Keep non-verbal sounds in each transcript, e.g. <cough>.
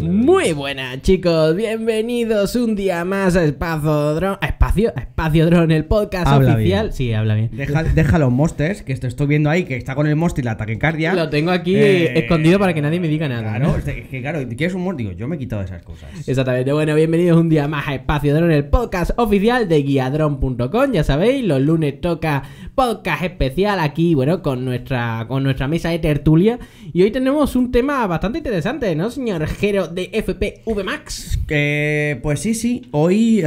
Muy buenas chicos, bienvenidos un día más a Espazo espacio, espacio drone, el podcast oficial. Sí, habla bien. Deja, los monsters, que estoy viendo ahí, que está con el monster y la taquicardia. Lo tengo aquí eh, escondido para que nadie me diga nada. Claro, ¿no? es que claro, ¿quieres humor? Digo, yo me he quitado esas cosas. Exactamente. Bueno, bienvenidos un día más a Espacio Drone, el podcast oficial de guiadron.com. Ya sabéis, los lunes toca podcast especial aquí, bueno, con nuestra, con nuestra mesa de tertulia. Y hoy tenemos un tema bastante interesante, ¿no, señor Jero de FPV Max? Que eh, pues sí, sí. Hoy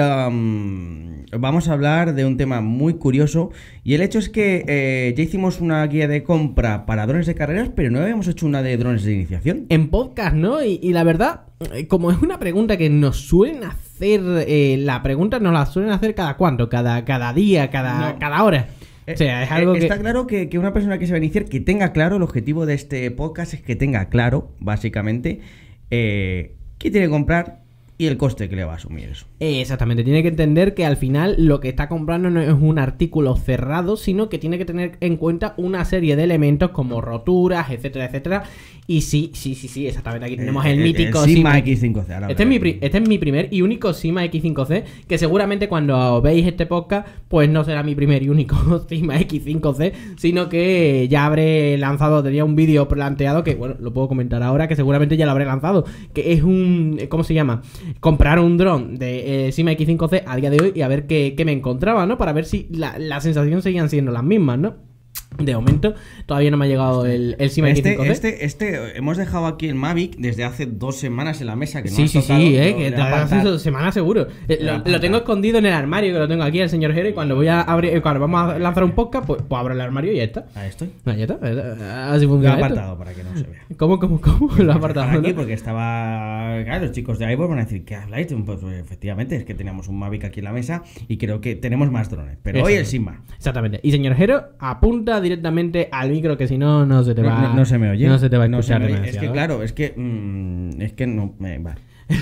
vamos a hablar de un tema muy curioso y el hecho es que eh, ya hicimos una guía de compra para drones de carreras, pero no habíamos hecho una de drones de iniciación. En podcast, ¿no? Y, la verdad, eh, como es una pregunta que nos suelen hacer, eh, la pregunta nos la suelen hacer cada cuánto, cada, cada día, cada, cada hora. O sea, es algo Está claro que, una persona que se va a iniciar, que tenga claro, el objetivo de este podcast es que tenga claro, básicamente, qué tiene que comprar, y el coste que le va a asumir eso. Exactamente, tiene que entender que al final lo que está comprando no es un artículo cerrado, sino que tiene que tener en cuenta una serie de elementos como mm. roturas, etcétera, etcétera. Y sí, sí, sí, sí, exactamente. Aquí eh, tenemos eh, el, eh, mítico X5C. este, es mi, este es mi primer y único Sima X5C, que seguramente cuando veis este podcast, pues no será mi primer y único <laughs> Sima X5C, sino que ya habré lanzado, tenía un vídeo planteado que, bueno, lo puedo comentar ahora, que seguramente ya lo habré lanzado, que es un, ¿cómo se llama? comprar un dron de eh, Sima X5C al día de hoy y a ver qué, qué me encontraba, ¿no? Para ver si la, las sensaciones seguían siendo las mismas, ¿no? De momento, todavía no me ha llegado este, el, el Sima este, este, este, hemos dejado aquí el Mavic desde hace dos semanas en la mesa. Que no sí, sí, sí, eh, que dos semanas seguro. Eh, lo, tengo escondido en el armario, que lo tengo aquí el señor y Cuando voy a abrir, eh, cuando vamos a lanzar un podcast, pues, pues, abro el armario y ya está. Ahí estoy. Ahí está. Eh, así funciona. Lo he apartado para que no se vea. ¿Cómo, cómo, cómo? <laughs> Lo he apartado. Aquí porque estaba. Claro, los chicos de iVoox van a decir, que habláis? un pues, pues efectivamente, es que teníamos un Mavic aquí en la mesa y creo que tenemos más drones. Pero hoy el Sima. Exactamente. Y señor Jero, apunta directamente al micro, que si no, no se te va. No, se me oye. No se te va a Es que claro, es que. Mm, es que no. me va. <laughs>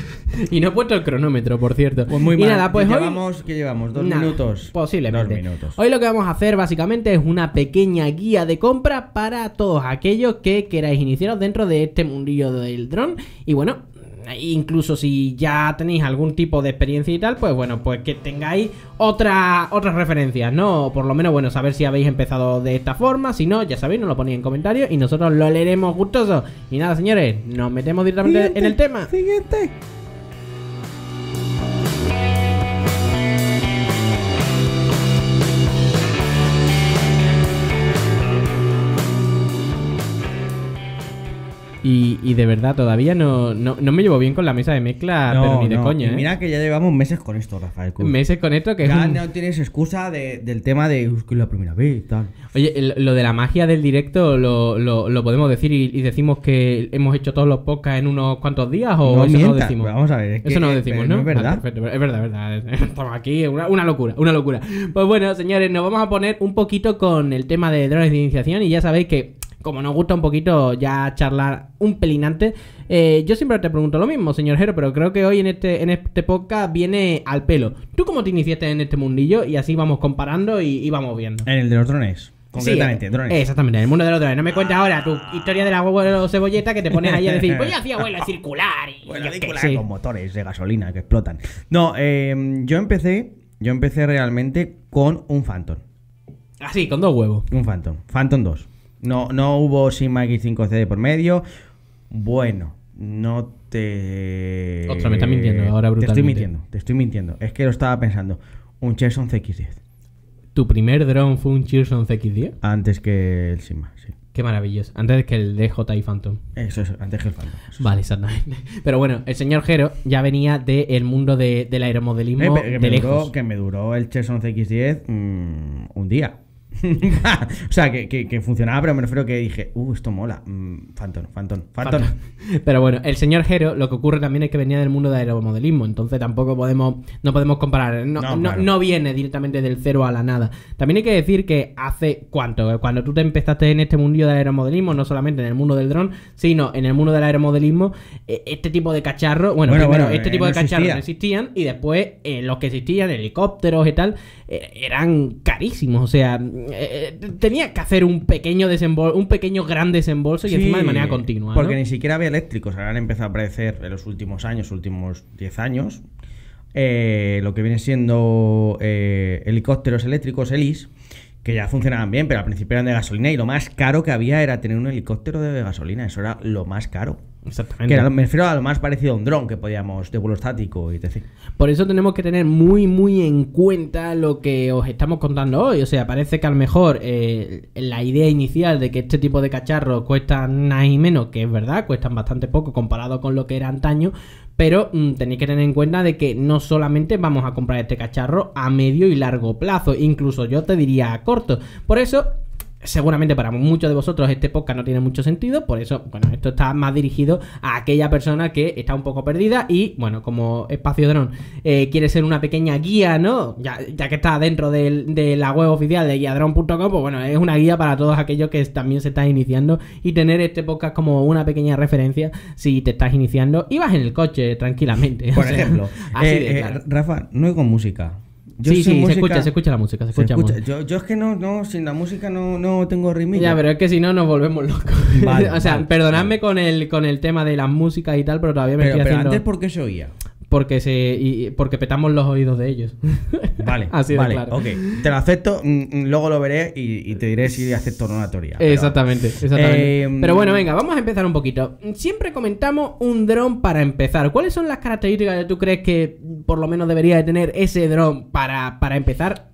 y no he puesto el cronómetro, por cierto. Pues muy bien pues ¿Qué llevamos, llevamos? ¿Dos minutos? Posiblemente. Dos minutos. Hoy lo que vamos a hacer básicamente es una pequeña guía de compra para todos aquellos que queráis iniciaros dentro de este mundillo del dron. Y bueno, incluso si ya tenéis algún tipo de experiencia y tal, pues bueno, pues que tengáis otra, otras referencias, ¿no? O por lo menos, bueno, saber si habéis empezado de esta forma, si no, ya sabéis, nos lo ponéis en comentarios y nosotros lo leeremos gustoso. Y nada, señores, nos metemos directamente en el tema. Siguiente. Y, de verdad, todavía no, me llevo bien con la mesa de mezcla, pero ni de coña. ¿eh? mira que ya llevamos meses con esto, Rafael. Meses con esto que Ya es no tienes excusa del tema de es la primera vez y tal. Oye, lo de la magia del directo lo, podemos decir y, decimos que hemos hecho todos los podcasts en unos cuantos días o eso no lo decimos. Vamos a ver, eso no lo eh, decimos, ¿no? Es verdad. es verdad, verdad. Estamos aquí, una, una locura, una locura. Pues bueno, señores, nos vamos a poner un poquito con el tema de drones de iniciación y ya sabéis que como nos gusta un poquito ya charlar un pelín antes, eh, yo siempre te pregunto lo mismo, señor Jero, pero creo que hoy en este, en este podcast viene al pelo. ¿Tú cómo te iniciaste en este mundillo? Y así vamos comparando y, vamos viendo. En el de los drones. Concretamente, drones. Exactamente, en el mundo de los drones. No me cuentes ahora tu historia de la huevo cebolleta que te pones ahí a decir, pues yo hacía vuelo circular. Y motores de gasolina que explotan. No, em, yo empecé, yo empecé realmente con un Phantom. Así, ah, con dos huevos. Un Phantom. Phantom 2. No, no hubo Sigma X5C por medio. Bueno, no te. Otra, me está mintiendo ahora brutalmente. Te estoy mintiendo, te estoy mintiendo. Es que lo estaba pensando. Un Cherson CX10. ¿Tu primer drone fue un Cherson CX10? Antes que el Sigma, sí. Qué maravilloso. Antes que el DJI Phantom. Eso es, antes que el Phantom. vale, exactamente. <laughs> Pero bueno, el señor Gero ya venía del mundo del aeromodelismo eh, de me lejos. que me duró el Cherson CX10 mm, un día. <laughs> o sea, que, funcionaba, pero me refiero que dije, uh, esto mola. Mm, Phantom, Phantom, Phantom. Pero bueno, el señor Hero, lo que ocurre también es que venía del mundo del aeromodelismo, entonces tampoco podemos, no podemos comparar. No, viene directamente del cero a la nada. También hay que decir que hace cuánto, eh, cuando tú te empezaste en este mundillo del aeromodelismo, no solamente en el mundo del dron, sino en el mundo del aeromodelismo, e, este tipo de cacharros, bueno, bueno, este eh, tipo de cacharros existían y después eh, los que existían, helicópteros y tal, eran carísimos, o sea eh, tenía que hacer un pequeño desembolso, un pequeño gran desembolso y encima de manera continua. Porque ni siquiera había eléctricos, ahora han empezado a aparecer en los últimos años, últimos 10 años, eh, lo que viene siendo eh, helicópteros eléctricos, helis, que ya funcionaban bien, pero al principio eran de gasolina y lo más caro que había era tener un helicóptero de gasolina, eso era lo más caro. Exactamente. me refiero a lo más parecido a un dron que podíamos, de vuelo estático y decir Por eso tenemos que tener muy, muy en cuenta lo que os estamos contando hoy. O sea, parece que a lo mejor eh, la idea inicial de que este tipo de cacharros cuestan nada y menos, que es verdad, cuestan bastante poco comparado con lo que era antaño, pero mm, tenéis que tener en cuenta de que no solamente vamos a comprar este cacharro a medio y largo plazo, incluso yo te diría a corto. Por eso seguramente para muchos de vosotros este podcast no tiene mucho sentido, por eso, bueno, esto está más dirigido a aquella persona que está un poco perdida y, bueno, como Espacio Drone eh, quiere ser una pequeña guía, ¿no? Ya, que está dentro de la web oficial de guiadron.com, pues bueno, es una guía para todos aquellos que también se están iniciando y tener este podcast como una pequeña referencia si te estás iniciando y vas en el coche tranquilamente. <laughs> Por ejemplo, eh, eh, Rafa, no con música sí, sí, se escucha, se escucha la música, se, escucha. Yo, yo, es que no, no, sin la música no, no tengo ritmo. Ya, pero es que si no nos volvemos locos. <laughs> o sea, perdonadme con el con el tema de las músicas y tal, pero todavía me pero, estoy haciendo... antes por qué se oía? porque se porque petamos los oídos de ellos. <laughs> Vale, <laughs> vale, Ok, te lo acepto, mm, mm, luego lo veré y, te diré si acepto o no la teoría. Exactamente, exactamente. Em, pero bueno, venga, vamos a empezar un poquito. Siempre comentamos un dron para empezar. ¿Cuáles son las características que tú crees que mm, por lo menos debería de tener ese dron para, para empezar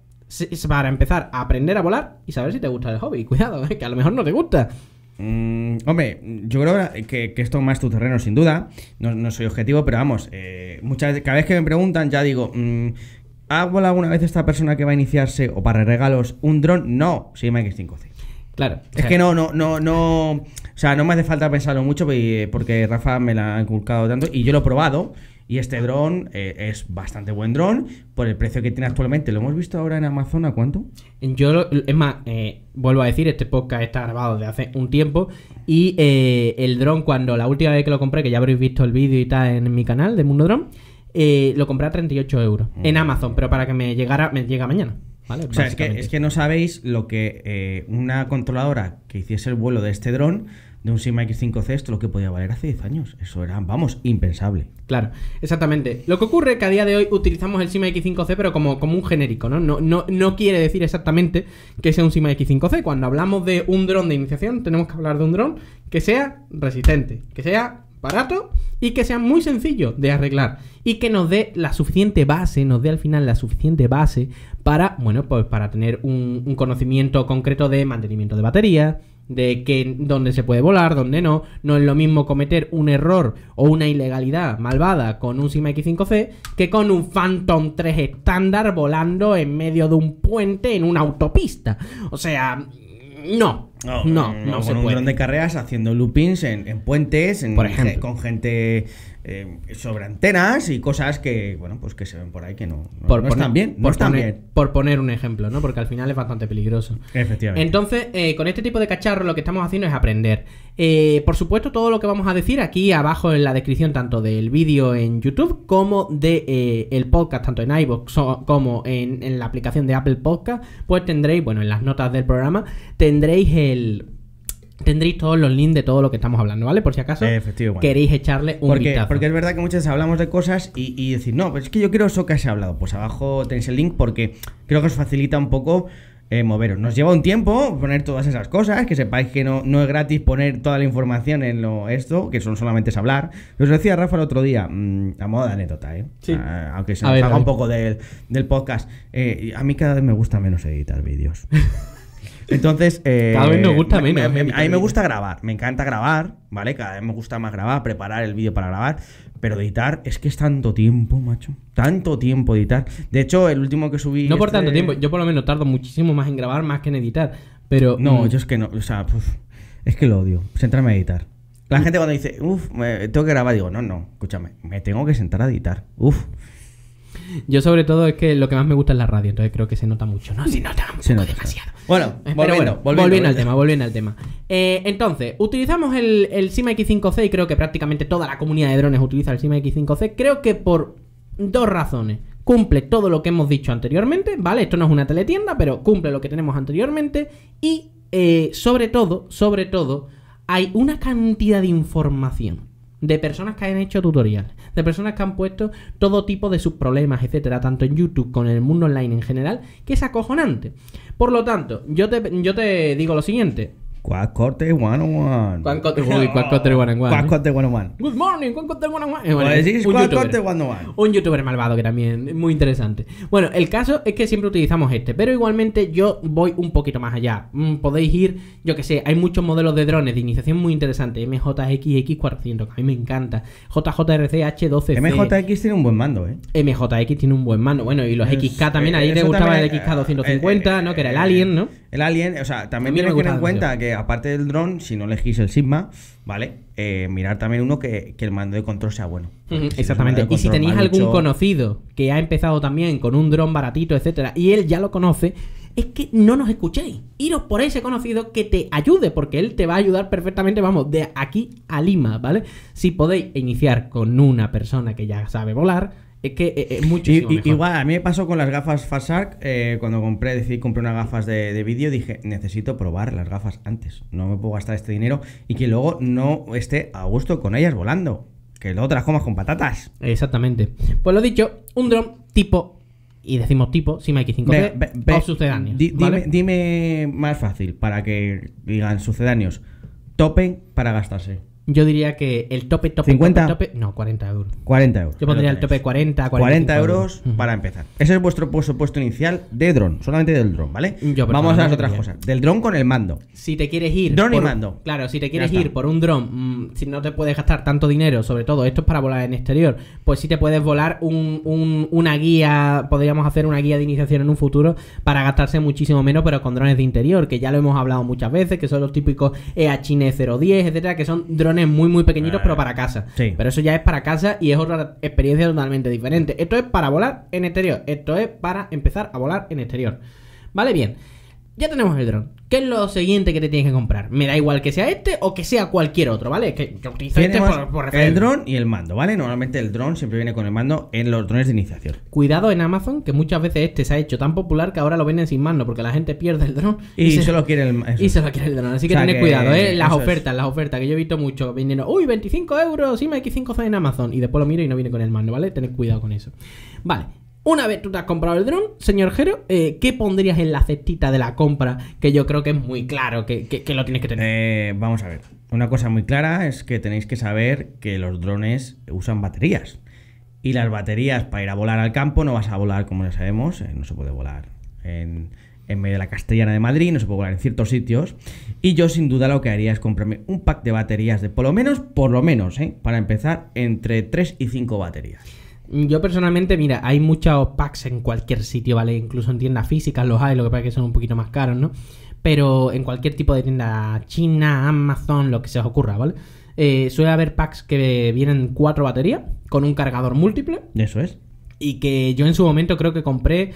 para empezar a aprender a volar y saber si te gusta el hobby? <laughs> Cuidado, que a lo mejor no te gusta. Mm, hombre, yo creo que, esto más tu terreno, sin duda. No, soy objetivo, pero vamos, eh, muchas cada vez que me preguntan, ya digo, mm, ¿ha alguna vez esta persona que va a iniciarse o para regalos un dron? No, sí Mike 5 c Claro. Es que no, no, no, no. O sea, no me hace falta pensarlo mucho porque Rafa me la ha inculcado tanto y yo lo he probado y este dron eh, es bastante buen dron. Por el precio que tiene actualmente, ¿lo hemos visto ahora en Amazon a cuánto? Yo, es más, eh, vuelvo a decir, este podcast está grabado desde hace un tiempo. Y eh, el dron, cuando la última vez que lo compré, que ya habréis visto el vídeo y tal en mi canal de Mundo Drone, lo compré a 38 euros en Amazon. Pero para que me llegara, me llega mañana. ¿vale? O sea, es que, es que no sabéis lo que una controladora que hiciese el vuelo de este dron de un SIMAX 5C esto lo que podía valer hace 10 años. Eso era, vamos, impensable. Claro, exactamente. Lo que ocurre es que a día de hoy utilizamos el SIMAX 5C pero como, como un genérico, ¿no? No, ¿no? no quiere decir exactamente que sea un SIMAX 5C. Cuando hablamos de un dron de iniciación, tenemos que hablar de un dron que sea resistente, que sea barato y que sea muy sencillo de arreglar y que nos dé la suficiente base, nos dé al final la suficiente base para, bueno, pues para tener un conocimiento concreto de mantenimiento de batería, de que dónde se puede volar, dónde no. No es lo mismo cometer un error o una ilegalidad malvada con un Sigma X5C que con un Phantom 3 estándar volando en medio de un puente en una autopista. O sea, no. No, no, no, con un dron de carreras haciendo loopings en, puentes, con gente eh, sobre antenas y cosas que, bueno, pues que se ven por ahí que no, no, por, están, bien, poner, un ejemplo, ¿no? Porque al final es bastante peligroso. Efectivamente. Entonces, eh, con este tipo de cacharros lo que estamos haciendo es aprender. Eh, por supuesto, todo lo que vamos a decir aquí abajo en la descripción, tanto del vídeo en YouTube como de el podcast, tanto en iVoox como en, en la aplicación de Apple Podcast, pues tendréis, bueno, en las notas del programa, tendréis el Tendréis todos los links de todo lo que estamos hablando, ¿vale? Por si acaso Efectivo, queréis echarle un porque, vistazo. Porque es verdad que muchas veces hablamos de cosas y, y decir, no, pues es que yo quiero eso que has hablado. Pues abajo tenéis el link porque creo que os facilita un poco eh, moveros. Nos lleva un tiempo poner todas esas cosas, que sepáis que no, no es gratis poner toda la información en lo esto, que son solamente es hablar. Os decía Rafa el otro día, mm, a modo de anécdota, ¿eh? Sí. Ah, aunque se nos un poco del, del podcast. Eh, a mí cada vez me gusta menos editar vídeos. <laughs> Entonces. Eh, cada vez nos gusta menos. Eh, a mí me gusta grabar, me encanta grabar, ¿vale? Cada vez me gusta más grabar, preparar el vídeo para grabar. Pero editar es que es tanto tiempo, macho. Tanto tiempo editar. De hecho, el último que subí. No por este tanto tiempo, yo por lo menos tardo muchísimo más en grabar más que en editar. Pero. No, mm. yo es que no. O sea, pues, es que lo odio. Sentarme a editar. La mm. gente cuando dice, uff, tengo que grabar, digo, no, no, escúchame, me tengo que sentar a editar. Uff. Yo sobre todo es que lo que más me gusta es la radio, entonces creo que se nota mucho. No, se nota, demasiado. Bueno, volviendo, bueno, volviendo, al tema, volviendo al tema. Eh, entonces, utilizamos el, el SIMA X5C y creo que prácticamente toda la comunidad de drones utiliza el SIMA X5C. Creo que por dos razones cumple todo lo que hemos dicho anteriormente, ¿vale? Esto no es una teletienda, pero cumple lo que tenemos anteriormente. Y eh, sobre todo, sobre todo, hay una cantidad de información de personas que han hecho tutoriales, de personas que han puesto todo tipo de sus problemas, etcétera, tanto en YouTube como en el mundo online en general, que es acojonante. Por lo tanto, yo te, yo te digo lo siguiente: Corte 101. Corte 101. Corte 101. Good morning, 101. Eh, un youtuber malvado que también muy interesante. Bueno, el caso es que siempre utilizamos este, pero igualmente yo voy un poquito más allá. Mm, podéis ir, yo que sé, hay muchos modelos de drones de iniciación muy interesantes. MJXX400, que a mí me encanta. JJRC H12. MJX tiene un buen mando, ¿eh? MJX tiene un buen mando. Bueno, y los XK eh, también, a mí me gustaba el XK250, eh, ¿no? Que era el Alien, ¿no? El Alien, o sea, también tiene que tener en cuenta que aparte del dron, si no elegís el Sigma, ¿vale? Eh, mirar también uno que, el mando de control sea bueno. Exactamente. Y si tenéis algún conocido que ha empezado también con un dron baratito, etcétera, y él ya lo conoce, es que no nos escuchéis. Iros por ese conocido que te ayude, porque él te va a ayudar perfectamente, vamos, de aquí a Lima, ¿vale? Si podéis iniciar con una persona que ya sabe volar, es que eh, eh, es, muchísimo y, Igual, a mí me pasó con las gafas Farsark. Eh, cuando compré, decidí compré unas gafas de, vídeo, dije, necesito probar las gafas antes. No me puedo gastar este dinero y que luego no esté a gusto con ellas volando. Que luego te las comas con patatas. Exactamente. Pues lo dicho, un dron tipo y decimos tipo, si X 5 o sucedáneos. dime, dime, más fácil para que digan sucedáneos. Topen para gastarse. Yo diría que el tope, tope, 50? no, 40 euros. 40 euros. Yo pondría el tope 40, 40 euros, para empezar. Ese es vuestro presupuesto inicial de dron, solamente del dron, ¿vale? Vamos a las otras cosas. Del dron con el mando. Si te quieres ir. Dron y mando. Claro, si te quieres ir por un dron, mm, si no te puedes gastar tanto dinero, sobre todo esto es para volar en exterior, pues si te puedes volar un, un, una guía, podríamos hacer una guía de iniciación en un futuro para gastarse muchísimo menos, pero con drones de interior, que ya lo hemos hablado muchas veces, que son los típicos EHN 010, etcétera, que son drones muy, muy pequeñitos, pero para ah, casa. Pero eso ya es para casa y es otra experiencia totalmente diferente. Esto es para volar en exterior. Esto es para empezar a volar en exterior. Vale, bien ya tenemos el dron. ¿Qué es lo siguiente que te tienes que comprar? Me da igual que sea este o que sea cualquier otro, ¿vale? que yo utilizo este por, El dron y el mando, ¿vale? Normalmente el dron siempre viene con el mando en los drones de iniciación. Cuidado en Amazon, que muchas veces este se ha hecho tan popular que ahora lo venden sin mando porque la gente pierde el dron. Y, solo se, lo quiere el Y quiere el dron. Así que tened cuidado, ¿eh? Las ofertas, las ofertas, que yo he visto mucho vendiendo, uy, 25 euros, x 5 z en Amazon. Y después lo miro y no viene con el mando, ¿vale? Tened cuidado con eso. Vale. Una vez tú te has comprado el dron, señor Jero, eh, ¿qué pondrías en la cestita de la compra? Que yo creo que es muy claro que, lo tienes que tener. Eh, vamos a ver. Una cosa muy clara es que tenéis que saber que los drones usan baterías. Y las baterías para ir a volar al campo no vas a volar, como ya sabemos, eh, no se puede volar en, en medio de la Castellana de Madrid, no se puede volar en ciertos sitios. Y yo sin duda lo que haría es comprarme un pack de baterías de por lo menos, por lo menos, para empezar, entre 3 y 5 baterías. Yo personalmente, mira, hay muchos packs en cualquier sitio, ¿vale? Incluso en tiendas físicas los hay, lo que pasa es que son un poquito más caros, ¿no? Pero en cualquier tipo de tienda china, Amazon, lo que se os ocurra, ¿vale? Eh, suele haber packs que vienen cuatro baterías con un cargador múltiple. Eso es. Y que yo en su momento creo que compré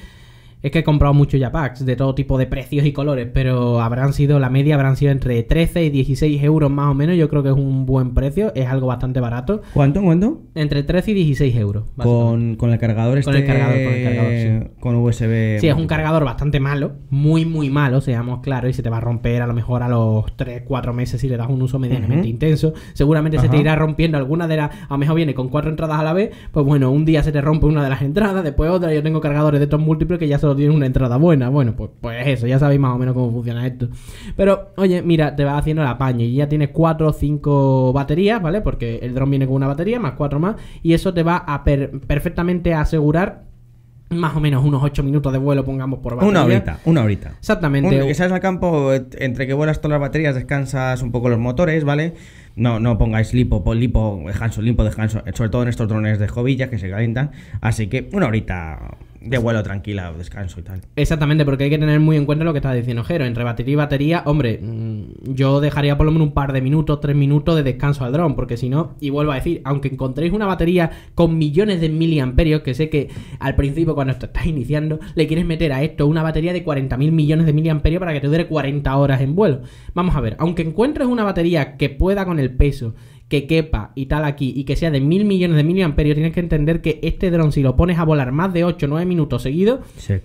es que he comprado muchos packs de todo tipo de precios y colores, pero habrán sido, la media habrán sido entre 13 y 16 euros más o menos. Yo creo que es un buen precio, es algo bastante barato. ¿Cuánto? ¿Cuánto? Entre 13 y 16 euros. Con, el cargador este. Con cargador, con USB. Sí, es un cargador bastante malo, muy, muy malo, seamos claros, y se te va a romper a lo mejor a los 3, 4 meses si le das un uso medianamente intenso. Seguramente se te irá rompiendo alguna de las. A lo mejor viene con cuatro entradas a la vez, pues bueno, un día se te rompe una de las entradas, después otra. Yo tengo cargadores de estos múltiples que ya son tiene una entrada buena. Bueno, pues, pues eso, ya sabéis más o menos cómo funciona esto. Pero, oye, mira, te va haciendo la paña y ya tienes 4 o 5 baterías, ¿vale? Porque el dron viene con una batería, más 4 más, y eso te va a perfectamente asegurar más o menos unos 8 minutos de vuelo, pongamos por batería. Una horita, una horita. Exactamente. Un, sales al campo, eh, entre que vuelas todas las baterías, descansas un poco los motores, ¿vale? No, no pongáis lipo, por lipo, descanso, lipo, descanso, sobre todo en estos drones de jovilla que se calientan. Así que una horita de vuelo tranquila, descanso y tal. Exactamente, porque hay que tener muy en cuenta lo que estás diciendo, Jero. Entre batería y batería, hombre, mm, yo dejaría por lo menos un par de minutos, tres minutos de descanso al dron, porque si no, y vuelvo a decir, aunque encontréis una batería con millones de miliamperios, que sé que al principio cuando esto estás iniciando, le quieres meter a esto una batería de 40.000 mil millones de miliamperios para que te dure 40 horas en vuelo. Vamos a ver, aunque encuentres una batería que pueda con el peso que quepa y tal aquí y que sea de mil millones de miliamperios, tienes que entender que este dron, si lo pones a volar más de 8 o 9 minutos seguidos, se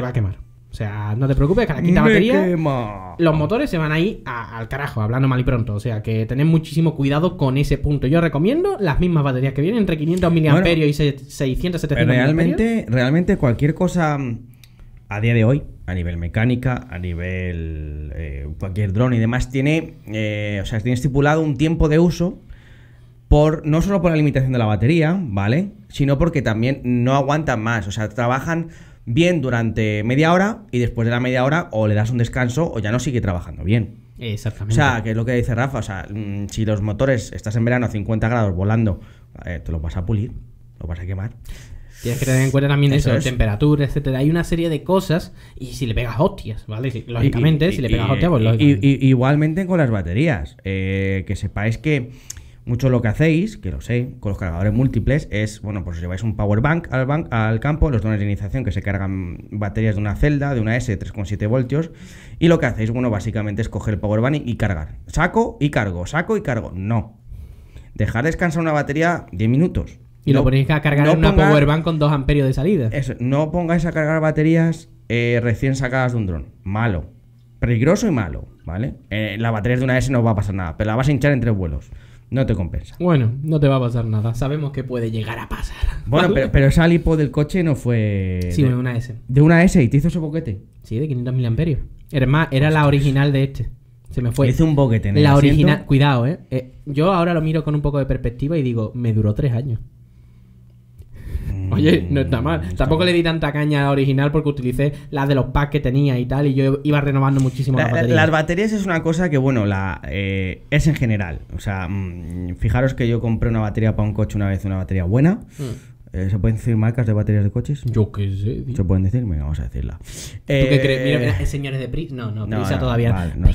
va a quemar. O sea, no te preocupes, que la quita batería. Los motores se van ahí al carajo, hablando mal y pronto. O sea, que tened muchísimo cuidado con ese punto. Yo recomiendo las mismas baterías que vienen, entre 500 miliamperios y 600, 700 realmente, Realmente cualquier cosa a día de hoy, a nivel mecánica, a nivel eh, cualquier dron y demás, tiene, eh, o sea, tiene estipulado un tiempo de uso por, no solo por la limitación de la batería, ¿vale? Sino porque también no aguantan más, o sea, trabajan bien durante media hora y después de la media hora o le das un descanso o ya no sigue trabajando bien. Exactamente. O sea, que es lo que dice Rafa, o sea, mm, si los motores estás en verano a 50 grados volando, eh, te los vas a pulir, los vas a quemar. Tienes que tener en cuenta también eso, temperatura, etcétera. Hay una serie de cosas y si le pegas hostias, ¿vale? lógicamente, si le pegas hostias, pues lógicamente. Y, igualmente con las baterías. Eh, que sepáis que mucho lo que hacéis, que lo sé, con los cargadores múltiples, es, bueno, pues lleváis un power bank al, campo, los dones de iniciación que se cargan baterías de una celda, de una S, 3,7 voltios, y lo que hacéis, bueno, básicamente es coger el power bank y cargar. Saco y cargo, saco y cargo. No. Dejar descansar una batería 10 minutos. Y lo ponéis a cargar en una powerbank con 2 amperios de salida. Eso, no pongáis a cargar baterías eh, recién sacadas de un dron. Malo. Peligroso y malo, ¿vale? Eh, la batería de una S no va a pasar nada, pero la vas a hinchar en tres vuelos. No te compensa. Bueno, no te va a pasar nada. Sabemos que puede llegar a pasar. Bueno, <laughs> pero, pero, esa lipo del coche no fue. Sí, de una S. De una S y te hizo ese boquete. Sí, de 500 mil Era la original de este. Se me fue. hizo un boquete en La original. Cuidado, eh. eh. Yo ahora lo miro con un poco de perspectiva y digo, me duró tres años. Oye, mm. no está mal. Tampoco le di tanta caña a la original porque utilicé la de los packs que tenía y tal, y yo iba renovando muchísimo la, las baterías. Las baterías es una cosa que, bueno, la eh, es en general. O sea, mm, fijaros que yo compré una batería para un coche una vez, una batería buena. Mm. Eh, ¿Se pueden decir marcas de baterías de coches? Yo qué sé. Tío. ¿Se pueden decir? Mira, vamos a decirla. ¿Tú qué crees? Mira, eh, señores de Pris No, no, Prisa todavía. Vale, no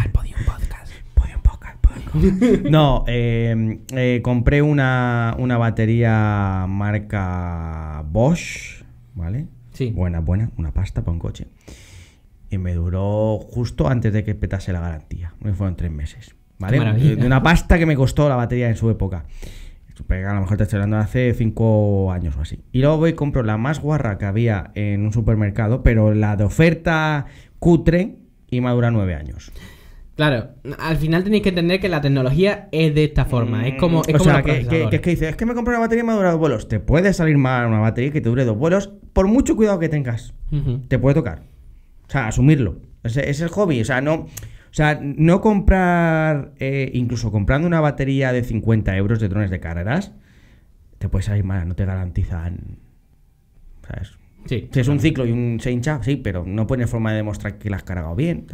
al podio, <laughs> no, em, eh, compré una, batería marca Bosch, ¿vale? Sí. Buena, buena, una pasta para un coche. Y me duró justo antes de que petase la garantía. Me fueron tres meses. ¿Vale? De una pasta que me costó la batería en su época. A lo mejor te estoy hablando de hace cinco años o así. Y luego voy y compro la más guarra que había en un supermercado, pero la de oferta cutre y me dura nueve años. Claro, al final tenéis que entender que la tecnología es de esta forma. es como. o sea, que, es que dices, es que me compré una batería y me ha durado dos vuelos. Te puede salir mal una batería que te dure dos vuelos, por mucho cuidado que tengas. Te puede tocar. O sea, asumirlo. es el hobby. O sea, no. O sea, no comprar. Eh, incluso comprando una batería de 50 euros de drones de carreras, te puede salir mal, no te garantizan. ¿Sabes? Sí. Si es un ciclo y un, se hincha, sí, pero no pone forma de demostrar que la has cargado bien.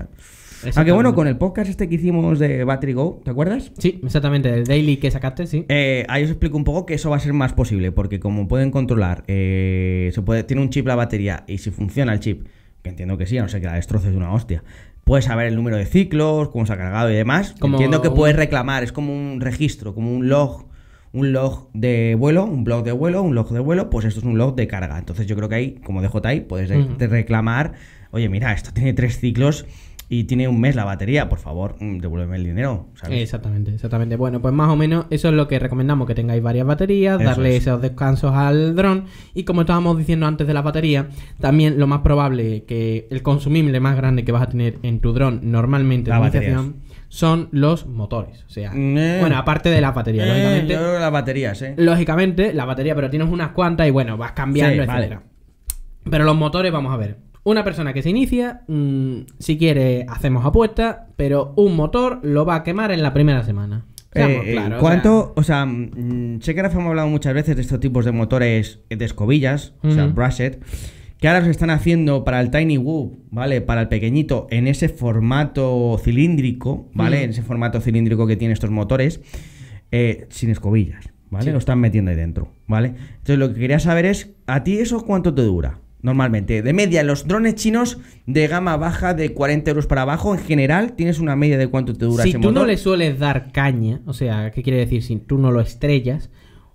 Aunque ah, bueno, con el podcast este que hicimos de Battery Go, ¿te acuerdas? Sí, exactamente, el daily que sacaste, sí. Eh, ahí os explico un poco que eso va a ser más posible, porque como pueden controlar, eh, se puede, tiene un chip la batería y si funciona el chip, que entiendo que sí, a no ser que la destroces de una hostia. Puedes saber el número de ciclos, cómo se ha cargado y demás. entiendo que puedes reclamar, es como un registro, como un log un log de vuelo, un blog de vuelo, un log de vuelo, pues esto es un log de carga. Entonces yo creo que ahí, como DJI, puedes reclamar, oye, mira, esto tiene tres ciclos y tiene un mes la batería, por favor, mm, devuélveme el dinero. Exactamente, exactamente. Bueno, pues más o menos eso es lo que recomendamos, que tengáis varias baterías, darle esos descansos al dron y como estábamos diciendo antes de la batería, también lo más probable que el consumible más grande que vas a tener en tu dron normalmente la son los motores. O sea, mm, eh. bueno, aparte de las baterías, eh, eh. lógicamente. las baterías, Lógicamente, la batería, pero tienes unas cuantas y bueno, vas cambiando, sí, etcétera. Pero los motores, vamos a ver. Una persona que se inicia, mm, si quiere, hacemos apuesta, pero un motor lo va a quemar en la primera semana. Eh, eh, claro, ¿Cuánto? O sea, mm, o hemos hablado muchas veces de estos tipos de motores de escobillas, o sea, brushed, que ahora se están haciendo para el Tiny Whoop, ¿vale? Para el pequeñito, en ese formato cilíndrico, ¿vale? En ese formato cilíndrico que tiene estos motores, eh, sin escobillas, ¿vale? Lo están metiendo ahí dentro, ¿vale? Entonces, lo que quería saber es, ¿a ti eso cuánto te dura? Normalmente, de media, los drones chinos de gama baja de 40 euros para abajo, en general, tienes una media de cuánto te dura si Si tú no le sueles dar caña, o sea, ¿qué quiere decir? Si tú no lo estrellas,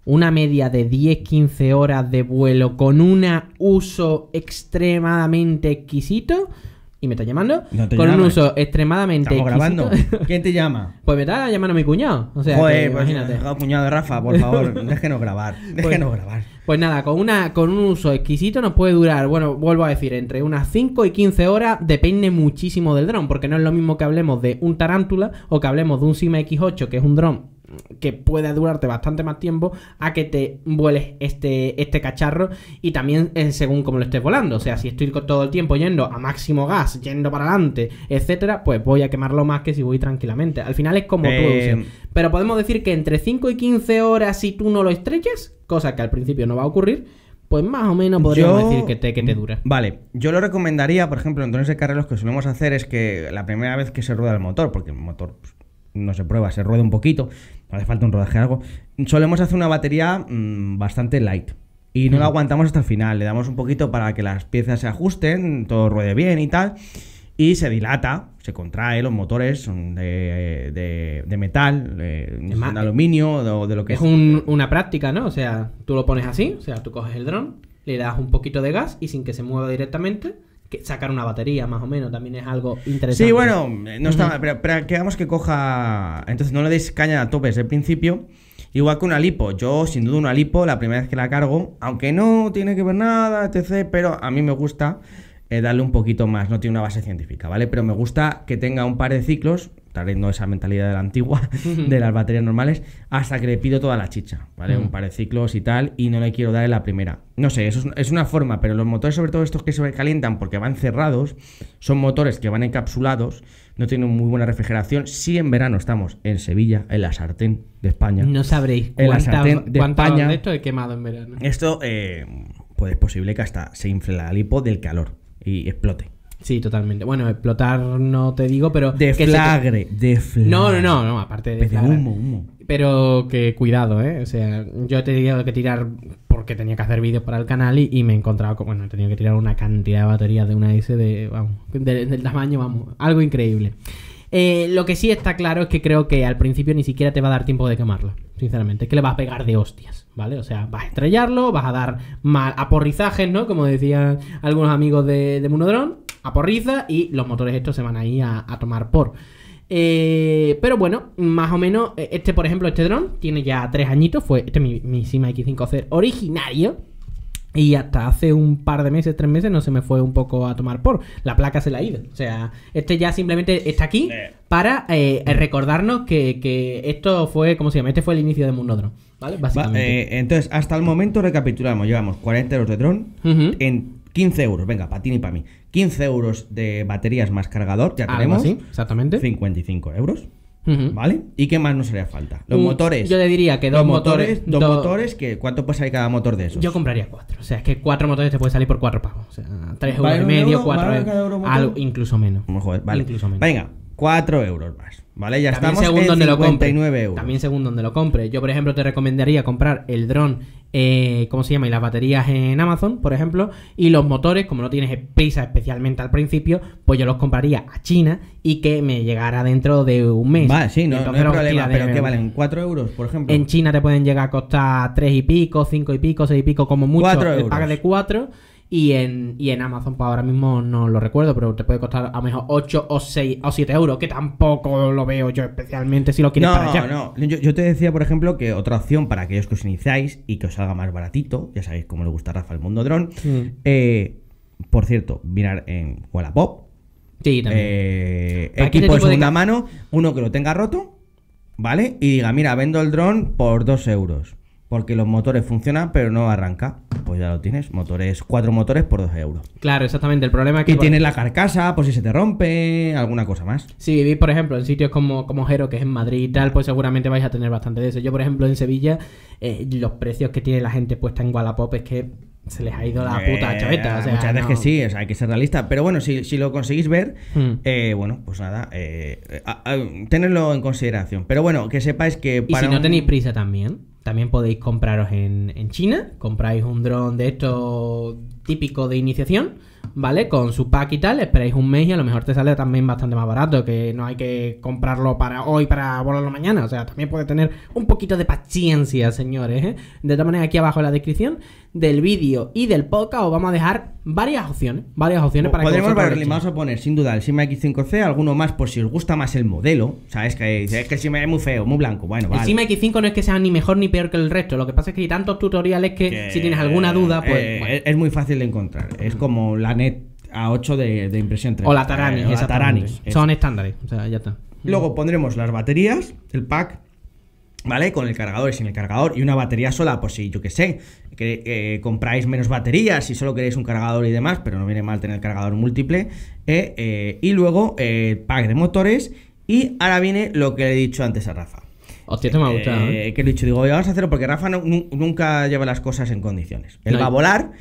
una media de 10-15 horas de vuelo con un uso extremadamente exquisito, y me está llamando con un uso eh. extremadamente grabando. ¿Quién te llama? <laughs> Pues me está llamando mi cuñado. O sea, pues, imagínate. cuñado de Rafa, por favor, <laughs> déjenos grabar. Pues, déjenos pues, grabar. Pues nada, con una con un uso exquisito nos puede durar, bueno, vuelvo a decir, entre unas 5 y 15 horas, depende muchísimo del dron, porque no es lo mismo que hablemos de un tarántula o que hablemos de un Sigma X8, que es un dron que pueda durarte bastante más tiempo a que te vueles este, este cacharro y también según como lo estés volando. O sea, si estoy todo el tiempo yendo a máximo gas, yendo para adelante, etcétera, pues voy a quemarlo más que si voy tranquilamente. Al final es como todo. Eh, Pero podemos decir que entre 5 y 15 horas, si tú no lo estrechas, cosa que al principio no va a ocurrir, pues más o menos podríamos decir que te, que te dura. Vale, yo lo recomendaría, por ejemplo, en drones de lo que solemos hacer es que la primera vez que se rueda el motor, porque el motor pues, no se prueba, se rueda un poquito, hace falta un rodaje algo. Solemos hacer una batería mm, bastante light. Y no la mm. aguantamos hasta el final. Le damos un poquito para que las piezas se ajusten, todo ruede bien y tal. Y se dilata, se contrae, los motores son de, de, metal, de, aluminio, o de, lo que es. Es una práctica, ¿no? O sea, tú lo pones así, o sea, tú coges el dron, le das un poquito de gas y sin que se mueva directamente, sacar una batería, más o menos, también es algo interesante. Sí, bueno, eh, no está, pero, quedamos que coja. Entonces no le deis caña a tope desde el principio. Igual que una lipo, yo sin duda una lipo, la primera vez que la cargo, aunque no tiene que ver nada, etc., pero a mí me gusta eh, darle un poquito más, no tiene una base científica, ¿vale? Pero me gusta que tenga un par de ciclos, estaré no esa mentalidad de la antigua, <laughs> de las baterías normales, hasta que le pido toda la chicha, ¿vale? Mm. Un par de ciclos y tal, y no le quiero dar en la primera. No sé, eso es, una forma, pero los motores, sobre todo estos que se calientan porque van cerrados, son motores que van encapsulados, no tienen muy buena refrigeración. Si en verano estamos en Sevilla, en la sartén de España. No sabréis en la sartén de España. esto he quemado en verano. Esto, eh, pues es posible que hasta se infle la lipo del calor y explote. Sí, totalmente. Bueno, explotar no te digo, pero. De que de flagre. No, no, no, no, aparte de. Pero humo, humo. Pero que cuidado, ¿eh? O sea, yo he tenido que tirar porque tenía que hacer vídeos para el canal y, me he encontrado con. Bueno, he tenido que tirar una cantidad de baterías de una S de. Vamos, del tamaño, vamos, algo increíble. Eh, lo que sí está claro es que creo que al principio ni siquiera te va a dar tiempo de quemarlo, sinceramente. Es que le vas a pegar de hostias, ¿vale? O sea, vas a estrellarlo, vas a dar mal aporrizajes, ¿no? Como decían algunos amigos de, de a porriza y los motores estos se van a a, a tomar por. Eh, pero bueno, más o menos, eh, este por ejemplo, este dron tiene ya tres añitos, fue este mi, mi Sima X5C originario, y hasta hace un par de meses, tres meses, no se me fue un poco a tomar por. La placa se la ha ido. O sea, este ya simplemente está aquí eh. para recordarnos que, esto fue, ¿cómo se llama? Este fue el inicio de drone. ¿Vale? Básicamente. entonces, hasta el momento recapitulamos. Llevamos 40 euros de dron. En 15 euros, venga, para ti ni para mí. 15 euros de baterías más cargador, ya tenemos. exactamente. 55 euros. ¿Vale? ¿Y qué más nos haría falta? Los motores. Yo le diría que dos motores. Dos, motores, que ¿cuánto puede salir cada motor de esos? Yo compraría cuatro. O sea, es que cuatro motores te puede salir por cuatro pagos O sea, tres euros y medio, cuatro Algo, incluso menos. vale. Incluso menos. Venga, 4 euros más. ¿Vale? Ya estamos en donde 59 lo euros. También según donde lo compre. Yo, por ejemplo, te recomendaría comprar el dron, eh, ¿cómo se llama? Y las baterías en Amazon, por ejemplo. Y los motores, como no tienes prisa especialmente al principio, pues yo los compraría a China y que me llegara dentro de un mes. Vale, sí, no, hay problema, pero que valen 4 euros, por ejemplo. En China te pueden llegar a costar 3 y pico, 5 y pico, 6 y pico, como mucho. 4 euros. El de 4 y en, Amazon, pues ahora mismo no lo recuerdo, pero te puede costar a lo mejor 8 o 6 o 7 euros, que tampoco lo veo yo especialmente si lo quieres para allá. No, no, yo, te decía, por ejemplo, que otra opción para aquellos que os iniciáis y que os salga más baratito, ya sabéis cómo le gusta a Rafa el mundo dron, mm. eh, por cierto, mirar en Wallapop. Sí, también. Eh, equipo de segunda mano, uno que lo tenga roto, ¿vale? Y diga, mira, vendo el dron por 2 euros porque los motores funcionan, pero no arranca. Pues ya lo tienes, motores, cuatro motores por dos euros. Claro, exactamente. El problema es que. Y tienes la carcasa, por si se te rompe, alguna cosa más. Si vivís, por ejemplo, en sitios como, como Jero, que es en Madrid y tal, pues seguramente vais a tener bastante de eso. Yo, por ejemplo, en Sevilla, eh, los precios que tiene la gente puesta en Wallapop es que se les ha ido la puta eh, chaveta. muchas veces que sí, hay que ser realista. Pero bueno, si, lo conseguís ver, hmm. eh, bueno, pues nada, eh, tenerlo en consideración. Pero bueno, que sepáis que. Para y si no tenéis prisa también también podéis compraros en, China, compráis un dron de estos típico de iniciación, ¿vale? Con su pack y tal, esperáis un mes y a lo mejor te sale también bastante más barato, que no hay que comprarlo para hoy para volarlo mañana, o sea, también puede tener un poquito de paciencia, señores, ¿eh? De todas maneras, aquí abajo en la descripción del vídeo y del podcast, os vamos a dejar varias opciones. Varias opciones para Podremos que ver, vamos a poner sin duda el Sigma X5C, alguno más por si os gusta más el modelo. Sabes que es que el Sigma es muy feo, muy blanco. Bueno, vale. El Sigma X5 no es que sea ni mejor ni peor que el resto. Lo que pasa es que hay tantos tutoriales que, si tienes alguna eh, duda, pues. Eh, es muy fácil de encontrar. Es como la net A8 de, impresión 3. O la tarani. Eh, o Taranis. Son estándares. O sea, ya está. Luego pondremos las baterías, el pack, ¿Vale? Con el cargador y sin el cargador y una batería sola, por pues si yo que sé, que eh, compráis menos baterías si solo queréis un cargador y demás, pero no viene mal tener cargador múltiple. Eh, eh, y luego pack de motores y ahora viene lo que le he dicho antes a Rafa. Hostia, te me ha gustado. Que le he dicho, digo, vamos a hacerlo porque Rafa nunca lleva las cosas en condiciones. Él va a volar,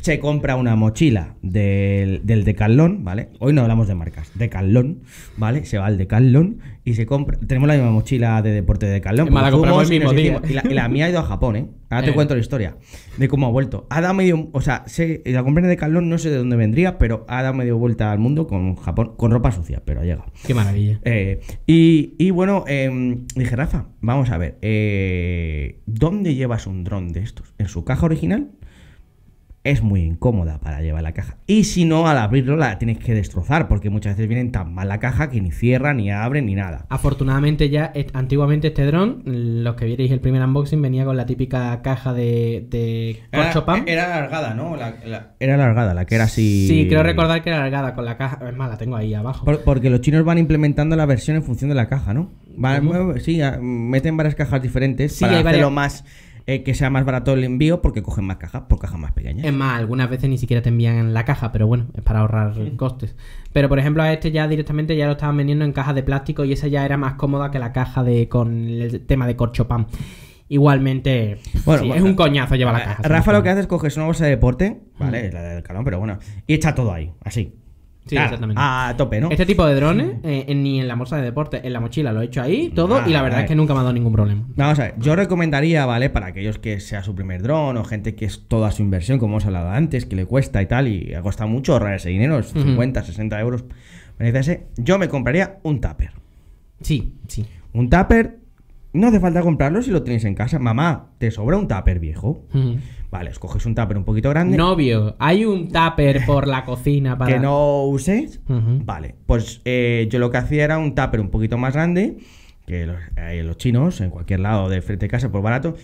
se compra una mochila del, del Decathlon, ¿vale? Hoy no hablamos de marcas, calón ¿vale? Se va al Decathlon y se compra. Tenemos la misma mochila de deporte de calón La y, la, mía ha ido a Japón, ¿eh? Ahora te eh. cuento la historia de cómo ha vuelto. Ha dado medio. O sea, la compré de Decathlon, no sé de dónde vendría, pero ha dado medio vuelta al mundo con Japón, con ropa sucia, pero ha llegado. Qué maravilla. Eh, y, bueno, em, dije, Rafa, vamos a ver. Eh, ¿Dónde llevas un dron de estos? ¿En su caja original? es muy incómoda para llevar la caja. Y si no, al abrirlo la tienes que destrozar, porque muchas veces vienen tan mal la caja que ni cierra, ni abre, ni nada. Afortunadamente ya, antiguamente este dron, los que vierais el primer unboxing, venía con la típica caja de, corcho Era, alargada, ¿no? Era alargada, la que era así... Sí, creo recordar que era alargada con la caja... Es más, la tengo ahí abajo. porque los chinos van implementando la versión en función de la caja, ¿no? sí, meten varias cajas diferentes sí, para más eh, que sea más barato el envío porque cogen más cajas por cajas más pequeñas. Es más, algunas veces ni siquiera te envían la caja, pero bueno, es para ahorrar costes. Pero por ejemplo, a este ya directamente ya lo estaban vendiendo en cajas de plástico y esa ya era más cómoda que la caja de con el tema de corcho pan Igualmente, bueno, es un eh, coñazo llevar la eh, caja. Rafa lo que hace es coger una bolsa de deporte, ¿vale? Mm. La del calón, pero bueno, y está todo ahí, así. Sí, ah, exactamente. Ah, a tope, ¿no? Este tipo de drones, eh, ni en la bolsa de deporte, en la mochila, lo he hecho ahí, todo, ah, y la verdad es eh. que nunca me ha dado ningún problema. Vamos a ver, yo recomendaría, ¿vale? Para aquellos que sea su primer dron o gente que es toda su inversión, como hemos hablado antes, que le cuesta y tal, y ha mucho ahorrar ese dinero, 50, 60 euros. ese, Yo me compraría un tupper. Sí, sí. Un tupper, no hace falta comprarlo si lo tenéis en casa. Mamá, te sobra un tupper viejo. Vale, escoges un tupper un poquito grande. Novio, ¿hay un tupper por la cocina para...? ¿Que no uses Vale, pues eh, yo lo que hacía era un tupper un poquito más grande, que los, eh, los chinos, en cualquier lado del frente de casa, por pues barato,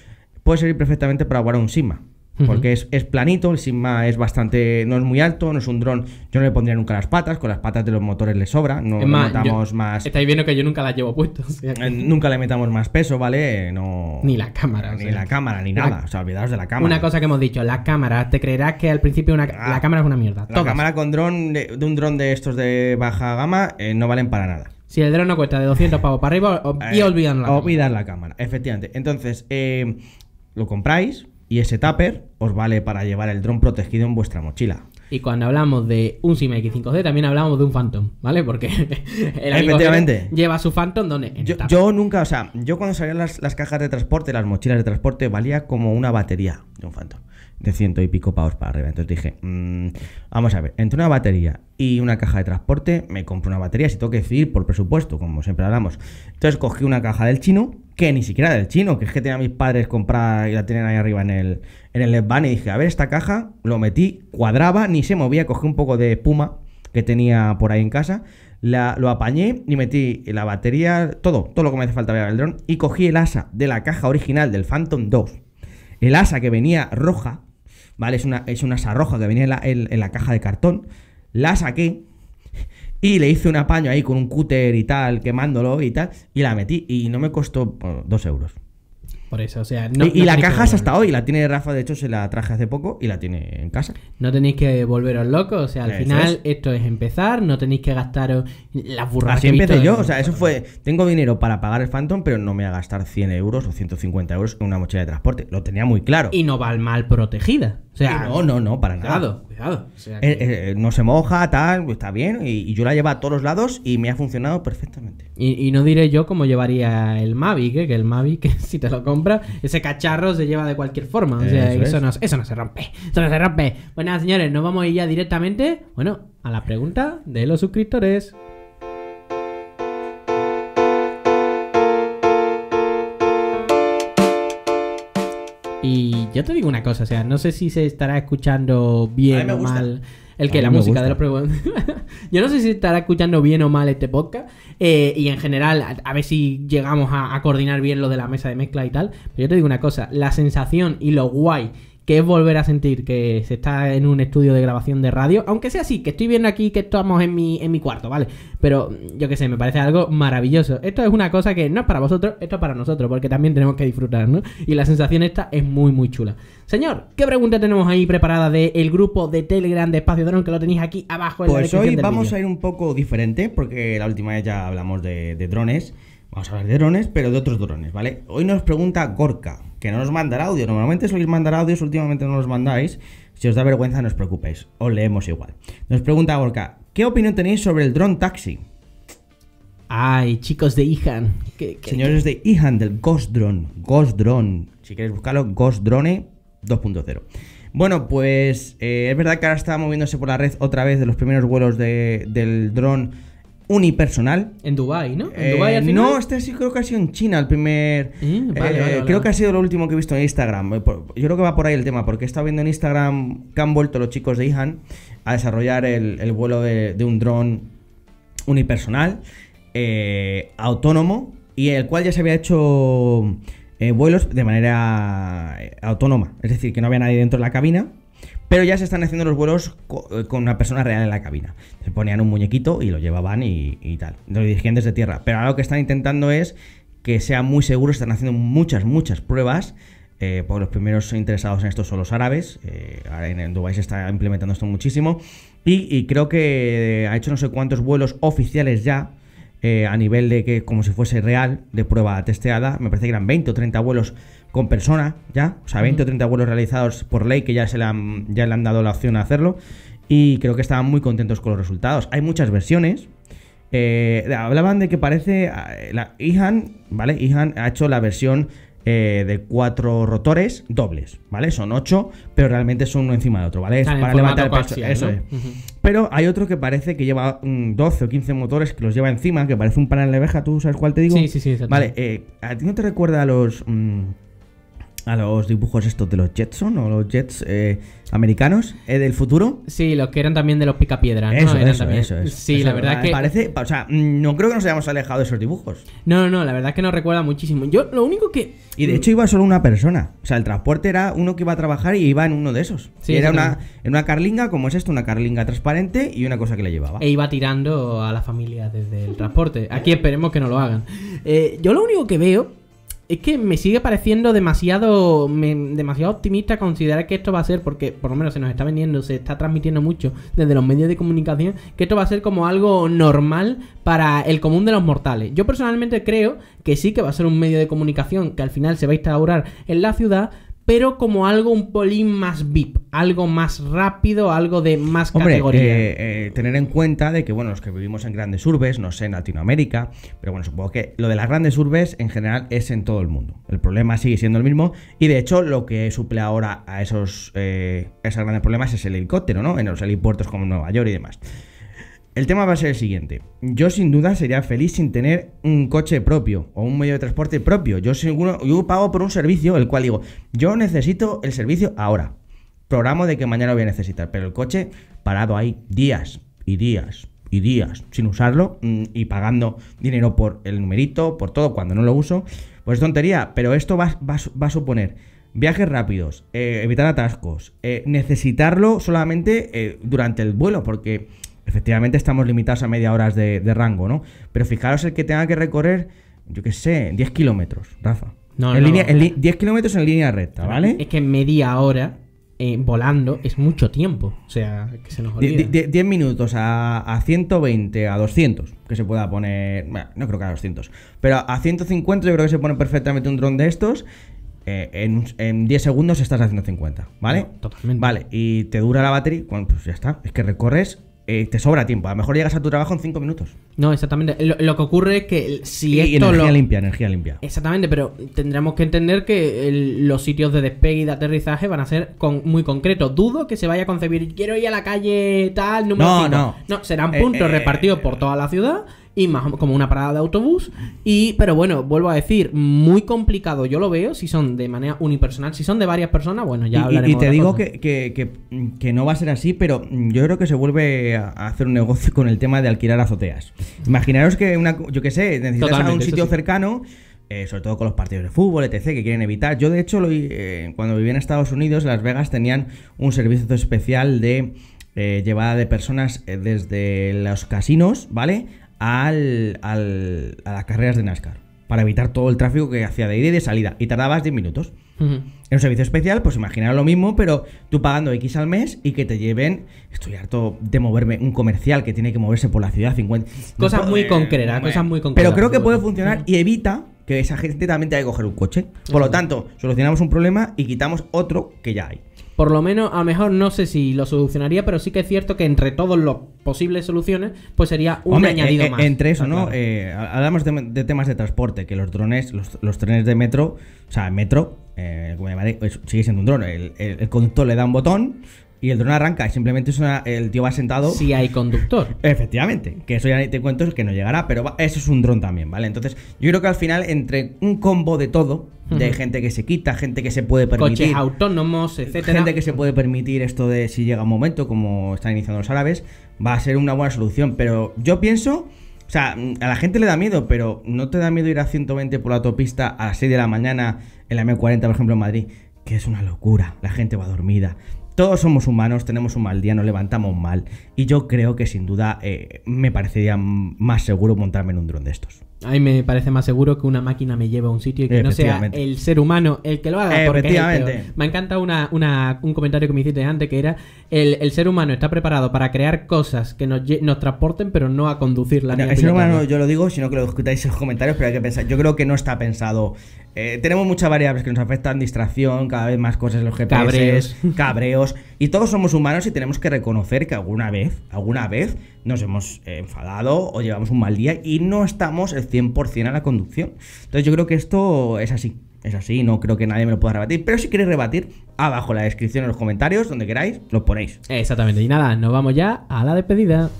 puede servir perfectamente para guardar un sima porque es, planito, el Sigma es bastante, no es muy alto, no es un dron, yo no le pondría nunca las patas, con las patas de los motores le sobra, no le metamos más... Estáis viendo que yo nunca las llevo puestas. <laughs> Eh, nunca le metamos más peso, ¿vale? No... Ni la cámara. Ni la cámara, ni nada, o sea, olvidaros de la cámara. Una cosa que hemos dicho, la cámara, te creerás que al principio ah, la cámara es una mierda. La cámara con dron, de, un dron de estos de baja gama, eh, no valen para nada. Si el dron no cuesta de 200 pavos para arriba, y eh, olvidan la cámara. Olvidar la cámara, efectivamente. Entonces, lo compráis y ese tupper os vale para llevar el dron protegido en vuestra mochila. Y cuando hablamos de un x 5D, también hablamos de un Phantom, ¿vale? Porque <laughs> el amigo lleva su Phantom donde. Yo, nunca, o sea, yo cuando salían las, cajas de transporte, las mochilas de transporte, valía como una batería de un Phantom, de ciento y pico pavos para arriba. Entonces dije, mm, vamos a ver, entre una batería y una caja de transporte, me compro una batería si tengo que decidir por presupuesto, como siempre hablamos. Entonces cogí una caja del chino que ni siquiera del chino, que es que tenía mis padres comprada y la tenían ahí arriba en el, en el Van y dije, a ver, esta caja, lo metí, cuadraba, ni se movía, cogí un poco de espuma que tenía por ahí en casa, lo apañé y metí la batería, todo, todo lo que me hace falta para el dron, y cogí el asa de la caja original del Phantom 2, el asa que venía roja, ¿vale? Es una, es una asa roja que venía en la, en la caja de cartón, la saqué y le hice un apaño ahí con un cúter y tal, quemándolo y tal. Y la metí y no me costó dos euros. Por eso, o sea, no, y, la caja es hasta hoy, la tiene Rafa, de hecho se la traje hace poco y la tiene en casa. No tenéis que volveros locos, o sea, al final esto es empezar, no tenéis que gastaros las burradas. Así empecé yo, o sea, eso fue, tengo dinero para pagar el Phantom, pero no me voy a gastar 100 euros o 150 euros en una mochila de transporte, lo tenía muy claro. Y no va al mal protegida, o sea, no, no, no, para nada. Eh, eh, no se moja, tal, está bien. Y, yo la llevo a todos lados y me ha funcionado perfectamente. Y, no diré yo cómo llevaría el Mavic, eh, que el Mavic, <laughs> si te lo compras, ese cacharro se lleva de cualquier forma. O sea, eso, no, no se rompe. Eso no se rompe. Bueno, señores, nos vamos a ir ya directamente, bueno, a la pregunta de los suscriptores. Y yo te digo una cosa, o sea, no sé si se estará escuchando bien o mal. El que la música de la preguntas. <laughs> yo no sé si estará escuchando bien o mal este podcast. Eh, y en general, a, ver si llegamos a, a coordinar bien lo de la mesa de mezcla y tal. Pero yo te digo una cosa: la sensación y lo guay que es volver a sentir que se está en un estudio de grabación de radio, aunque sea así, que estoy viendo aquí que estamos en mi, en mi cuarto, ¿vale? Pero yo qué sé, me parece algo maravilloso. Esto es una cosa que no es para vosotros, esto es para nosotros, porque también tenemos que disfrutar, ¿no? Y la sensación esta es muy, muy chula. Señor, ¿qué pregunta tenemos ahí preparada del grupo de Telegram de Espacio Drone que lo tenéis aquí abajo en pues hoy vamos a ir un poco diferente, porque la última vez ya hablamos de, de drones. Vamos a hablar de drones, pero de otros drones, ¿vale? Hoy nos pregunta Gorka que no nos mandará audio. Normalmente soléis mandar audios, últimamente no los mandáis. Si os da vergüenza, no os preocupéis, os leemos igual. Nos pregunta Gorka, ¿qué opinión tenéis sobre el drone taxi? Ay, chicos de Ihan. Señores de Ihan, del Ghost Drone. Ghost Drone. Si queréis buscarlo, Ghost Drone 2.0. Bueno, pues eh, es verdad que ahora está moviéndose por la red otra vez de los primeros vuelos de, del dron unipersonal. En Dubai, ¿no? ¿En eh, Dubai, al No, este sí creo que ha sido en China el primer. Eh, eh, creo que ha sido lo último que he visto en Instagram. Yo creo que va por ahí el tema, porque he estado viendo en Instagram que han vuelto los chicos de Ihan a desarrollar el, vuelo de, de un dron unipersonal, autónomo, y el cual ya se había hecho vuelos de manera autónoma. Es decir, que no había nadie dentro de la cabina pero ya se están haciendo los vuelos eh, con una persona real en la cabina. Se ponían un muñequito y lo llevaban y, tal. Lo dirigían desde tierra. Pero ahora lo que están intentando es que sea muy seguro. Están haciendo muchas, muchas pruebas. Eh, los primeros interesados en esto son los árabes. Eh, en, Dubái se está implementando esto muchísimo. Y, y creo que ha hecho no sé cuántos vuelos oficiales ya eh, a nivel de que como si fuese real, de prueba testeada, me parece que eran 20 o 30 vuelos con persona ya, o sea, 20 o 30 vuelos realizados por ley que ya, se le han, ya le han dado la opción a hacerlo y creo que estaban muy contentos con los resultados. Hay muchas versiones, eh, hablaban de que parece. Eh, la, Ihan, ¿vale? Ihan ha hecho la versión de cuatro rotores dobles, ¿vale? Son ocho, pero realmente son uno encima de otro, ¿vale? Es para levantar el peso. eso es. Pero hay otro que parece que lleva 12 mm, o 15 motores que los lleva encima, que parece un panel de abeja, ¿tú sabes cuál te digo? Sí, sí, sí. Exacto. Vale, eh, ¿a ti no te recuerda a los... Mm, a los dibujos estos de los Jetson o los Jets eh, americanos eh, del futuro. Sí, los que eran también de los pica ¿no? Sí, la verdad eh, que... Parece, o sea, mm, no creo que nos hayamos alejado de esos dibujos. No, no, no la verdad es que nos recuerda muchísimo. Yo lo único que... Y de hecho iba solo una persona. O sea, el transporte era uno que iba a trabajar y iba en uno de esos. era una, en una carlinga, como es esto, una carlinga transparente y una cosa que le llevaba. E iba tirando a la familia desde el transporte. Aquí esperemos que no lo hagan. yo lo único que veo es que me sigue pareciendo demasiado demasiado optimista considerar que esto va a ser, porque por lo menos se nos está vendiendo, se está transmitiendo mucho desde los medios de comunicación, que esto va a ser como algo normal para el común de los mortales. Yo personalmente creo que sí que va a ser un medio de comunicación que al final se va a instaurar en la ciudad, pero como algo un polín más VIP, algo más rápido, algo de más categoría. Eh, eh, tener en cuenta de que, bueno, los que vivimos en grandes urbes, no sé, en Latinoamérica, pero bueno, supongo que lo de las grandes urbes en general es en todo el mundo. El problema sigue siendo el mismo y de hecho lo que suple ahora a esos, eh, esos grandes problemas es el helicóptero, ¿no? En los helipuertos como Nueva York y demás. El tema va a ser el siguiente. Yo sin duda sería feliz sin tener un coche propio o un medio de transporte propio. Yo, seguro, pago por un servicio, el cual digo, yo necesito el servicio ahora. Programo de que mañana lo voy a necesitar, pero el coche parado ahí días y días y días sin usarlo mm, y pagando dinero por el numerito, por todo cuando no lo uso, pues tontería, pero esto va, a suponer viajes rápidos, eh, evitar atascos, eh, necesitarlo solamente eh, durante el vuelo, porque efectivamente estamos limitados a media hora de, rango, ¿no? Pero fijaros el que tenga que recorrer, yo qué sé, 10 kilómetros, Rafa. No, en no. 10 kilómetros en línea recta, ¿vale? Es que media hora eh, volando es mucho tiempo. O sea, que se nos olvida. 10 minutos a, 120, a 200, que se pueda poner. Bueno, no creo que a 200. Pero a 150 yo creo que se pone perfectamente un dron de estos. Eh, en, 10 segundos estás a 150, ¿vale? totalmente. Vale, y te dura la batería. Bueno, pues ya está. Es que recorres eh, te sobra tiempo. A lo mejor llegas a tu trabajo en 5 minutos. No, exactamente. Lo, que ocurre es que si y esto energía limpia, energía limpia. Exactamente, pero tendremos que entender que los sitios de despegue y de aterrizaje van a ser con, muy concretos. Dudo que se vaya a concebir, quiero ir a la calle tal, número No, no. No, serán eh, puntos eh, repartidos por toda la ciudad y más como una parada de autobús. Y, pero bueno, vuelvo a decir, muy complicado yo lo veo si son de manera unipersonal, si son de varias personas, bueno, ya y, hablaremos. Y, te digo que, que, no va a ser así, pero mm, yo creo que se vuelve a hacer un negocio con el tema de alquilar azoteas. Imaginaros que una, yo qué sé, necesitas a un sitio cercano. Eh, sobre todo con los partidos de fútbol, etc., que quieren evitar. Yo, de hecho, eh, cuando vivía en Estados Unidos, Las Vegas tenían un servicio especial de eh, llevada de personas desde los casinos, ¿vale? al, a las carreras de NASCAR para evitar todo el tráfico que hacía de ida y de salida. Y tardabas 10 minutos. En un servicio especial, pues imaginar lo mismo, pero tú pagando X al mes y que te lleven. Estoy harto de moverme un comercial que tiene que moverse por la ciudad 50. Cosas muy concreta cosas muy concretas. Pero creo que puede funcionar y evita que esa gente también te que coger un coche. Por lo tanto, solucionamos un problema y quitamos otro que ya hay. Por lo menos, a lo mejor no sé si lo solucionaría, pero sí que es cierto que entre todos los posibles soluciones, pues sería un añadido eh, eh, más. Entre eso, ah, ¿no? Eh, hablamos de, temas de transporte, que los drones, los, trenes de metro, o sea, metro, eh, como llamaré, pues, sigue siendo un drone el, conductor le da un botón, y el dron arranca. Y simplemente el tío va sentado. Si hay conductor. Efectivamente. Que eso ya te cuento que no llegará, pero eso es un dron también, ¿vale? Entonces, yo creo que al final, entre un combo de todo, de gente que se quita, gente que se puede permitir. Coches autónomos, eh, etcétera. Gente que se puede permitir esto de si llega un momento, como están iniciando los árabes, va a ser una buena solución. Pero yo pienso. O sea, a la gente le da miedo, pero ¿no te da miedo ir a 120 por la autopista a las 6 de la mañana en la M40, por ejemplo, en Madrid? Que es una locura. La gente va dormida. Todos somos humanos, tenemos un mal día, nos levantamos mal y yo creo que sin duda eh, me parecería más seguro montarme en un dron de estos. A mí me parece más seguro que una máquina me lleve a un sitio y que no sea el ser humano el que lo haga. Porque eh, me encanta una, un comentario que me hiciste antes que era el, ser humano está preparado para crear cosas que nos, transporten pero no a la No, el ser humano yo lo digo, sino que lo discutáis en los comentarios, pero hay que pensar. Yo creo que no está pensado eh, tenemos muchas variables que nos afectan, distracción, cada vez más cosas en los GPS, <laughs> cabreos. Y todos somos humanos y tenemos que reconocer que alguna vez, alguna vez nos hemos eh, enfadado o llevamos un mal día y no estamos el 100% a la conducción. Entonces yo creo que esto es así, es así, no creo que nadie me lo pueda rebatir. Pero si queréis rebatir, abajo en la descripción, en los comentarios, donde queráis, lo ponéis. Exactamente, y nada, nos vamos ya a la despedida.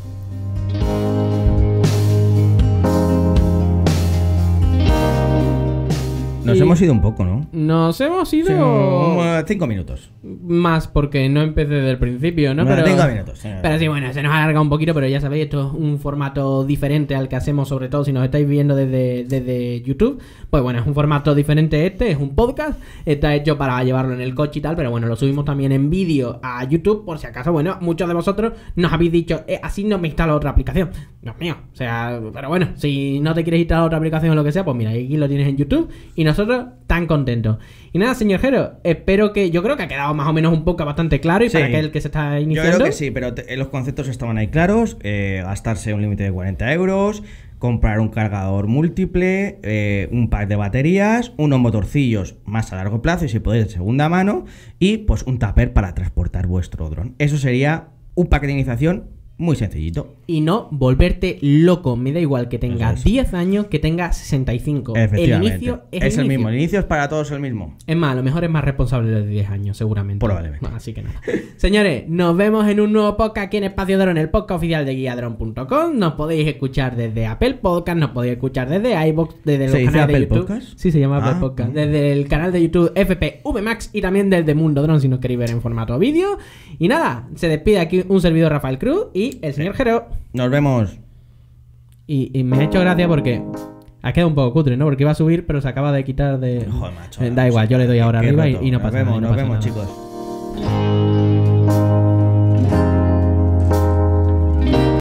Nos hemos ido un poco, ¿no? Nos hemos ido. Sí, cinco minutos. Más, porque no empecé desde el principio, ¿no? pero, minutos. Sí, pero sí, bueno, se nos ha alargado un poquito, pero ya sabéis, esto es un formato diferente al que hacemos, sobre todo si nos estáis viendo desde, desde YouTube. Pues bueno, es un formato diferente este, es un podcast. Está hecho para llevarlo en el coche y tal, pero bueno, lo subimos también en vídeo a YouTube, por si acaso, bueno, muchos de vosotros nos habéis dicho, eh, así no me instalo otra aplicación. Dios mío, o sea, pero bueno, si no te quieres instalar otra aplicación o lo que sea, pues mira, aquí lo tienes en YouTube y no nosotros tan contentos. Y nada, señor Jero, espero que. Yo creo que ha quedado más o menos un poco bastante claro y para aquel que se está iniciando. Yo creo que sí, pero eh, los conceptos estaban ahí claros: eh, gastarse un límite de 40 euros, comprar un cargador múltiple, eh, un par de baterías, unos motorcillos más a largo plazo y si podéis de segunda mano, y pues un tupper para transportar vuestro dron. Eso sería un paquete de iniciación muy sencillito. Y no volverte loco. Me da igual que tenga 10 años, que tenga 65. El inicio es, el, mismo. El inicio es para todos el mismo. Es más, a lo mejor es más responsable de 10 años, seguramente. Probablemente. Así que nada. <laughs> Señores, nos vemos en un nuevo podcast aquí en Espacio Dron, el podcast oficial de guiadrone.com Nos podéis escuchar desde Apple Podcast, nos podéis escuchar desde iBox, desde los canales de YouTube. Podcast? Sí, se llama ah, Podcast. Mm. Desde el canal de YouTube FPV Max y también desde Mundo Drone si no queréis ver en formato vídeo. Y nada, se despide aquí un servidor Rafael Cruz y el señor Jero. Nos vemos. Y, me he hecho gracia porque ha quedado un poco cutre, ¿no? Porque iba a subir, pero se acaba de quitar de. macho. Eh, da igual, yo le doy ahora arriba y, no pasa nos vemos, nada. nos vemos, chicos.